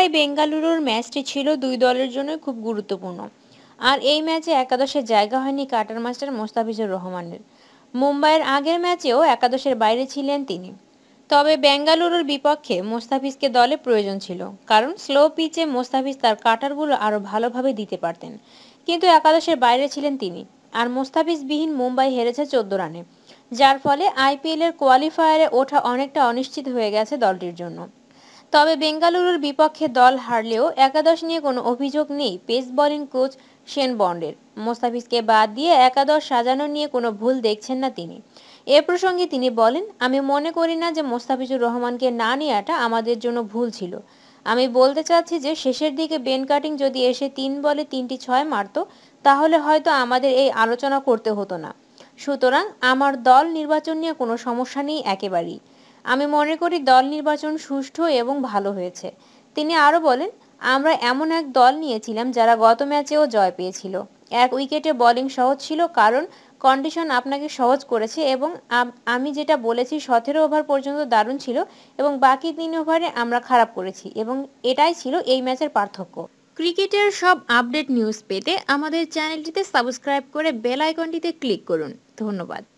মুম্বাই বেঙ্গালুরুর ম্যাচটি ছিল দুই দলের জন্য খুব গুরুত্বপূর্ণ আর এই ম্যাচে একাদশের জায়গা হয়নি কাটার মাস্টার মোস্তাফিজুর রহমানের মুম্বাইয়ের আগের ম্যাচেও একাদশের বাইরে ছিলেন তিনি তবে বেঙ্গালুরুর বিপক্ষে মোস্তাফিজকে দলে প্রয়োজন ছিল কারণ স্লো পিচে মোস্তাফিজ তার কাটারগুলো আরও ভালোভাবে দিতে পারতেন কিন্তু একাদশের বাইরে ছিলেন তিনি আর মোস্তাফিজবিহীন মুম্বাই হেরেছে চোদ্দ রানে যার ফলে আইপিএলের কোয়ালিফায়ারে ওঠা অনেকটা অনিশ্চিত হয়ে গেছে দলটির জন্য তবে বেঙ্গালুরুর বিপক্ষে দল হারলেও একাদশ নিয়ে কোনো অভিযোগ নেই পেস বোলিং কোচ শেন বন্ডের মোস্তাফিজকে বাদ দিয়ে একাদশ সাজানো নিয়ে কোনো ভুল দেখছেন না তিনি এ প্রসঙ্গে তিনি বলেন আমি মনে করি না যে মোস্তাফিজুর রহমানকে না নেওয়াটা আমাদের জন্য ভুল ছিল আমি বলতে চাচ্ছি যে শেষের দিকে বেন কাটিং যদি এসে তিন বলে তিনটি ছয় মারত তাহলে হয়তো আমাদের এই আলোচনা করতে হতো না সুতরাং আমার দল নির্বাচন নিয়ে কোনো সমস্যা নেই একেবারেই আমি মনে করি দল নির্বাচন সুষ্ঠু এবং ভালো হয়েছে তিনি আরও বলেন আমরা এমন এক দল নিয়েছিলাম যারা গত ম্যাচেও জয় পেয়েছিল এক উইকেটে বোলিং সহজ ছিল কারণ কন্ডিশন আপনাকে সহজ করেছে এবং আমি যেটা বলেছি সতেরো ওভার পর্যন্ত দারুণ ছিল এবং বাকি তিন ওভারে আমরা খারাপ করেছি এবং এটাই ছিল এই ম্যাচের পার্থক্য ক্রিকেটের সব আপডেট নিউজ পেতে আমাদের চ্যানেলটিতে সাবস্ক্রাইব করে বেল আইকনটিতে ক্লিক করুন ধন্যবাদ